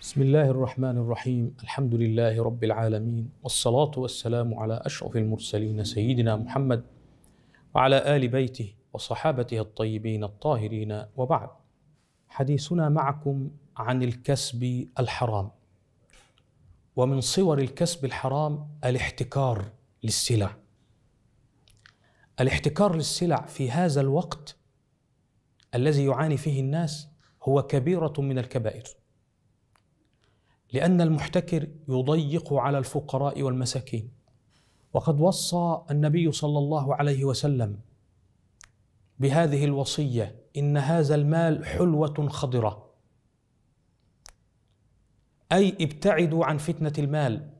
بسم الله الرحمن الرحيم الحمد لله رب العالمين والصلاة والسلام على أشرف المرسلين سيدنا محمد وعلى آل بيته وصحابته الطيبين الطاهرين وبعد حديثنا معكم عن الكسب الحرام ومن صور الكسب الحرام الاحتكار للسلع الاحتكار للسلع في هذا الوقت الذي يعاني فيه الناس هو كبيرة من الكبائر لأن المحتكر يضيق على الفقراء والمساكين وقد وصى النبي صلى الله عليه وسلم بهذه الوصية إن هذا المال حلوة خضرة أي ابتعدوا عن فتنة المال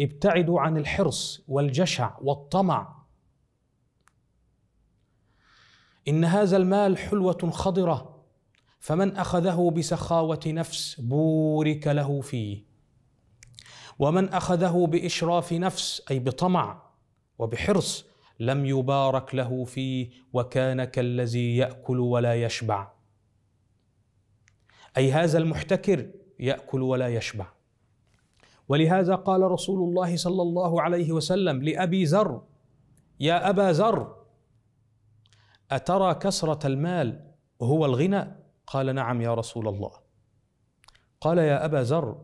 ابتعدوا عن الحرص والجشع والطمع إن هذا المال حلوة خضرة فمن اخذه بسخاوه نفس بورك له فيه ومن اخذه باشراف نفس اي بطمع وبحرص لم يبارك له فيه وكان كالذي ياكل ولا يشبع اي هذا المحتكر ياكل ولا يشبع ولهذا قال رسول الله صلى الله عليه وسلم لابي ذر يا ابا ذر اترى كسره المال هو الغنى قال نعم يا رسول الله قال يا ابا ذر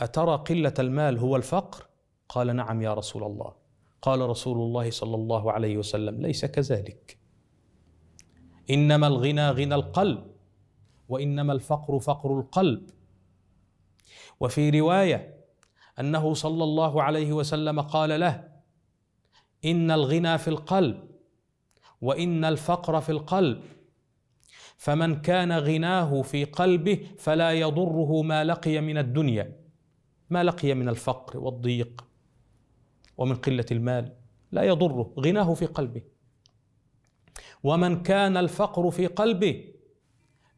اترى قله المال هو الفقر قال نعم يا رسول الله قال رسول الله صلى الله عليه وسلم ليس كذلك انما الغنى غنى القلب وانما الفقر فقر القلب وفي روايه انه صلى الله عليه وسلم قال له ان الغنى في القلب وان الفقر في القلب فمن كان غناه في قلبه فلا يضره ما لقي من الدنيا ما لقي من الفقر والضيق ومن قله المال لا يضره غناه في قلبه ومن كان الفقر في قلبه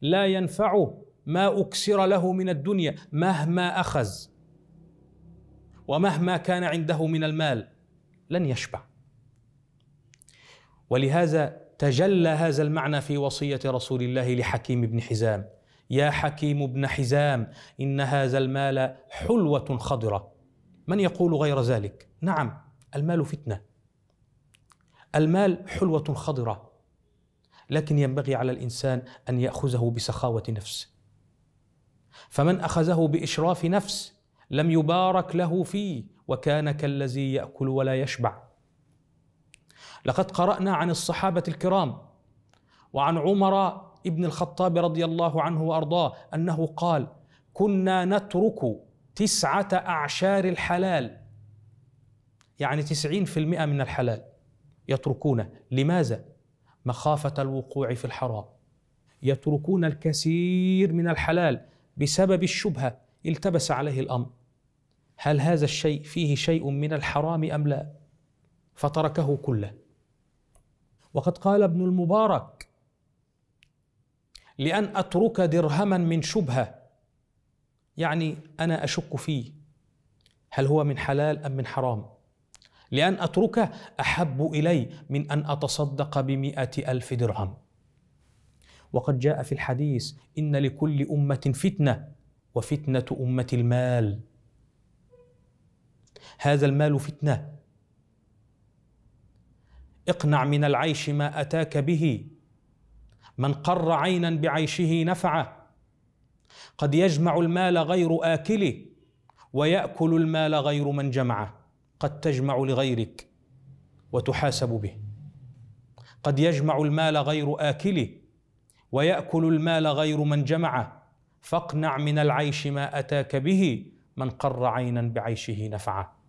لا ينفعه ما اكسر له من الدنيا مهما اخذ ومهما كان عنده من المال لن يشبع ولهذا تجلى هذا المعنى في وصيه رسول الله لحكيم بن حزام يا حكيم بن حزام ان هذا المال حلوه خضره من يقول غير ذلك نعم المال فتنه المال حلوه خضره لكن ينبغي على الانسان ان ياخذه بسخاوه نفس فمن اخذه باشراف نفس لم يبارك له فيه وكان كالذي ياكل ولا يشبع لقد قرانا عن الصحابه الكرام وعن عمر ابن الخطاب رضي الله عنه وارضاه انه قال كنا نترك تسعه اعشار الحلال يعني تسعين في المئه من الحلال يتركونه لماذا مخافه الوقوع في الحرام يتركون الكثير من الحلال بسبب الشبهه التبس عليه الامر هل هذا الشيء فيه شيء من الحرام ام لا فتركه كله وقد قال ابن المبارك لأن أترك درهما من شبهة يعني أنا أشك فيه هل هو من حلال أم من حرام لأن أتركه أحب إلي من أن أتصدق بمئة ألف درهم وقد جاء في الحديث إن لكل أمة فتنة وفتنة أمة المال هذا المال فتنة اقنع من العيش ما اتاك به من قر عينا بعيشه نفعه قد يجمع المال غير اكله وياكل المال غير من جمعه قد تجمع لغيرك وتحاسب به قد يجمع المال غير اكله وياكل المال غير من جمعه فاقنع من العيش ما اتاك به من قر عينا بعيشه نفعه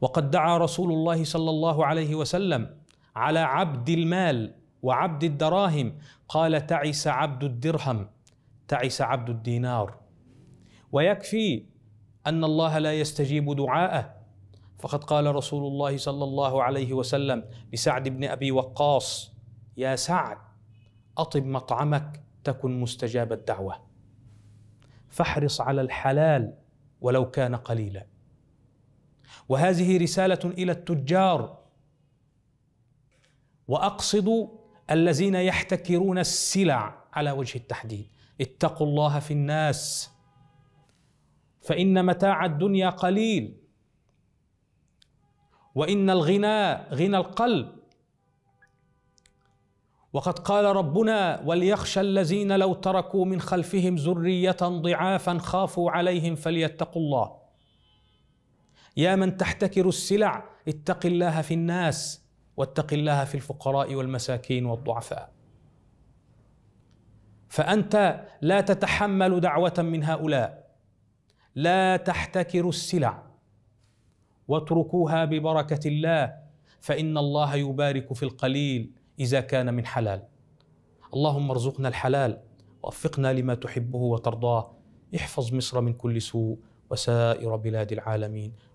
وقد دعا رسول الله صلى الله عليه وسلم على عبد المال وعبد الدراهم قال تعس عبد الدرهم تعس عبد الدينار ويكفي ان الله لا يستجيب دعاءه فقد قال رسول الله صلى الله عليه وسلم لسعد بن ابي وقاص يا سعد اطب مطعمك تكن مستجاب الدعوه فاحرص على الحلال ولو كان قليلا وهذه رساله الى التجار واقصد الذين يحتكرون السلع على وجه التحديد اتقوا الله في الناس فان متاع الدنيا قليل وان الغنى غنى القلب وقد قال ربنا وليخشى الذين لو تركوا من خلفهم ذريه ضعافا خافوا عليهم فليتقوا الله يا من تحتكر السلع اتق الله في الناس واتق الله في الفقراء والمساكين والضعفاء فانت لا تتحمل دعوه من هؤلاء لا تحتكروا السلع واتركوها ببركه الله فان الله يبارك في القليل اذا كان من حلال اللهم ارزقنا الحلال وفقنا لما تحبه وترضاه احفظ مصر من كل سوء وسائر بلاد العالمين